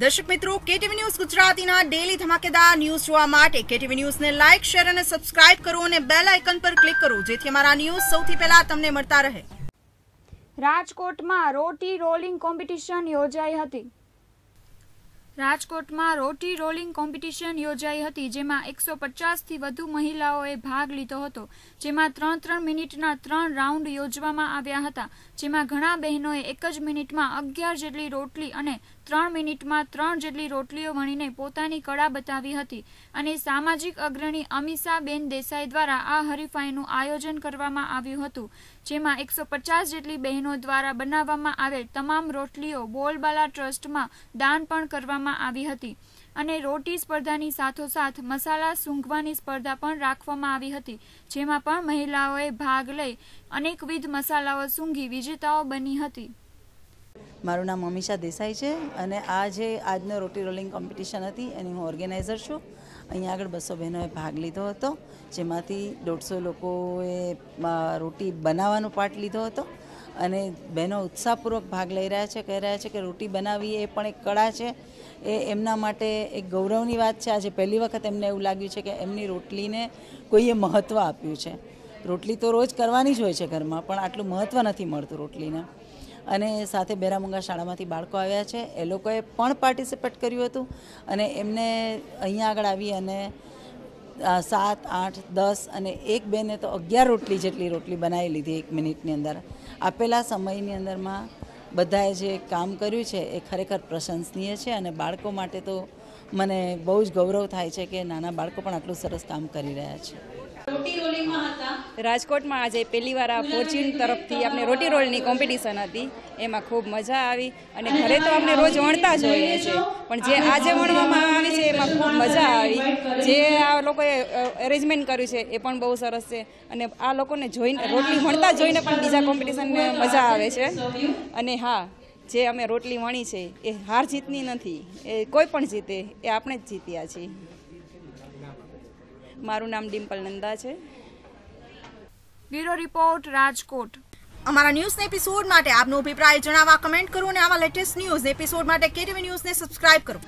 દર્શક મિત્રો KTV news ગુજરાતીના ડેલી ધમાકેદાર ન્યૂઝ જોવા માટે કેટીવી ન્યૂઝને લાઇક શેર અને સબસ્ક્રાઇબ કરો અને બેલ આઇકન પર ક્લિક કરો જેથી અમારા ન્યૂઝ સૌથી પહેલા તમને મળતા રહે રાજકોટમાં રોટી રોલિંગ કોમ્પિટિશન યોજાઈ હતી રાજકોટમાં રોટી રોલિંગ કોમ્પિટિશન યોજાઈ હતી જેમાં એકસો પચાસથી વધુ મહિલાઓએ ભાગ લીધો હતો જેમાં ત્રણ ત્રણ મિનિટના ત્રણ રાઉન્ડ યોજવામાં આવ્યા હતા જેમાં ઘણા બહેનોએ એક જ મિનિટમાં અગિયાર જેટલી રોટલી અને ત્રણ મિનિટમાં ત્રણ જેટલી રોટલીઓ વણીને પોતાની કળા બતાવી હતી અને સામાજિક અગ્રણી અમિષાબેન દેસાઈ દ્વારા આ હરીફાઈનું આયોજન કરવામાં આવ્યું હતું જેમાં એકસો પચાસ જેટલી બહેનો દ્વારા બનાવવામાં આવેલ તમામ રોટલીઓ બોલબાલા ટ્રસ્ટમાં દાન પણ કરવામાં રાખવામાં આવી હતી અને રોટી સ્પર્ધાની સાથોસાથ મસાલા સૂંઘવાની સ્પર્ધા પણ રાખવામાં આવી હતી જેમાં પણ મહિલાઓએ ભાગ લઈ અનેકવિધ મસાલાઓ સૂંઘી વિજેતાઓ બની હતી મારું નામ અમિષા દેસાઈ છે અને આ જે આજનો રોટી રોલિંગ કોમ્પિટિશન હતી એની હું ઓર્ગેનાઇઝર છું અહીંયા આગળ બસો બહેનોએ ભાગ લીધો હતો જેમાંથી દોઢસો લોકોએ રોટી બનાવવાનો પાર્ટ લીધો હતો અને બહેનો ઉત્સાહપૂર્વક ભાગ લઈ રહ્યા છે કહી રહ્યા છે કે રોટી બનાવવી એ પણ એક કળા છે એ એમના માટે એક ગૌરવની વાત છે આજે પહેલી વખત એમને એવું લાગ્યું છે કે એમની રોટલીને કોઈએ મહત્ત્વ આપ્યું છે રોટલી તો રોજ કરવાની જ હોય છે ઘરમાં પણ આટલું મહત્ત્વ નથી મળતું રોટલીને અને સાથે બેરામુંગા શાળામાંથી બાળકો આવ્યા છે એ લોકોએ પણ પાર્ટિસિપેટ કર્યું હતું અને એમને અહીંયા આગળ આવી અને સાત આઠ દસ અને એક બેને તો અગિયાર રોટલી જેટલી રોટલી બનાવી લીધી એક મિનિટની અંદર આપેલા સમયની અંદરમાં બધાએ જે કામ કર્યું છે એ ખરેખર પ્રશંસનીય છે અને બાળકો માટે તો મને બહુ જ ગૌરવ થાય છે કે નાના બાળકો પણ આટલું સરસ કામ કરી રહ્યા છે રાજકોટમાં આજે પહેલીવાર આ ફોર્ચ્યુન તરફથી આપણે રોટી રોલની કોમ્પિટિશન હતી એમાં ખૂબ મજા આવી અને ઘરે તો આપણે રોજ વણતા જ હોઈએ છીએ પણ જે આજે વણવામાં આવે છે એમાં ખૂબ મજા આવી જે આ લોકોએ અરેન્જમેન્ટ કર્યું છે એ પણ બહુ સરસ છે અને આ લોકોને જોઈને રોટલી વણતા જોઈને પણ બીજા કોમ્પિટિશનને મજા આવે છે અને હા જે અમે રોટલી વણી છે એ હાર જીતની નથી એ કોઈ પણ જીતે એ આપણે જ જીત્યા છીએ મારું નામ ડિમ્પલ નંદા છે બ્યુરો રિપોર્ટ રાજકોટ અમારા ન્યૂઝના એપિસોડ માટે આપનો અભિપ્રાય જણાવવા કમેન્ટ કરો અને આવા લેટેસ્ટ ન્યૂઝ એપિસોડ માટે કેટીવી ન્યૂઝને સબસ્ક્રાઇબ કરો